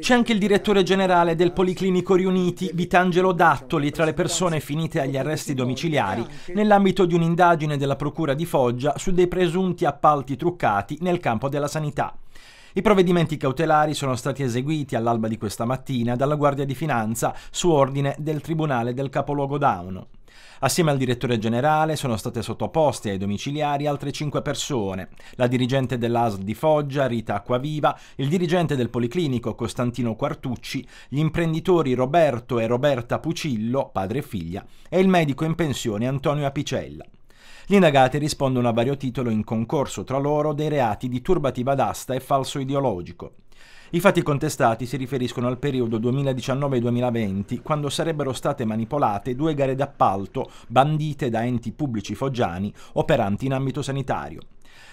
C'è anche il direttore generale del Policlinico Riuniti, Vitangelo Dattoli, tra le persone finite agli arresti domiciliari nell'ambito di un'indagine della Procura di Foggia su dei presunti appalti truccati nel campo della sanità. I provvedimenti cautelari sono stati eseguiti all'alba di questa mattina dalla Guardia di Finanza su ordine del Tribunale del Capoluogo Dauno. Assieme al direttore generale sono state sottoposte ai domiciliari altre cinque persone, la dirigente dell'ASL di Foggia, Rita Acquaviva, il dirigente del Policlinico Costantino Quartucci, gli imprenditori Roberto e Roberta Pucillo, padre e figlia, e il medico in pensione Antonio Apicella. Gli indagati rispondono a vario titolo in concorso tra loro dei reati di turbativa d'asta e falso ideologico. I fatti contestati si riferiscono al periodo 2019-2020, quando sarebbero state manipolate due gare d'appalto bandite da enti pubblici foggiani operanti in ambito sanitario.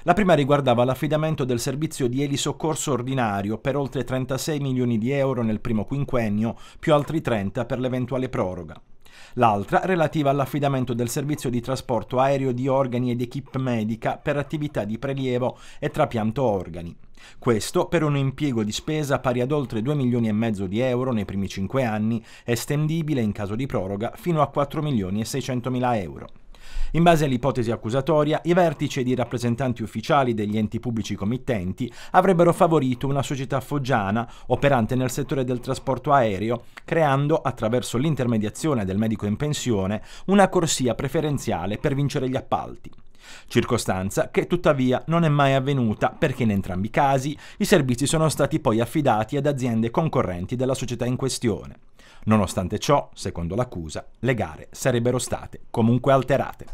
La prima riguardava l'affidamento del servizio di elisoccorso ordinario per oltre 36 milioni di euro nel primo quinquennio, più altri 30 per l'eventuale proroga l'altra relativa all'affidamento del servizio di trasporto aereo di organi ed equip medica per attività di prelievo e trapianto organi. Questo per un impiego di spesa pari ad oltre 2 milioni e mezzo di euro nei primi 5 anni, estendibile in caso di proroga fino a 4 milioni e 600 mila euro. In base all'ipotesi accusatoria, i vertici ed i rappresentanti ufficiali degli enti pubblici committenti avrebbero favorito una società foggiana operante nel settore del trasporto aereo, creando, attraverso l'intermediazione del medico in pensione, una corsia preferenziale per vincere gli appalti circostanza che tuttavia non è mai avvenuta perché in entrambi i casi i servizi sono stati poi affidati ad aziende concorrenti della società in questione. Nonostante ciò, secondo l'accusa, le gare sarebbero state comunque alterate.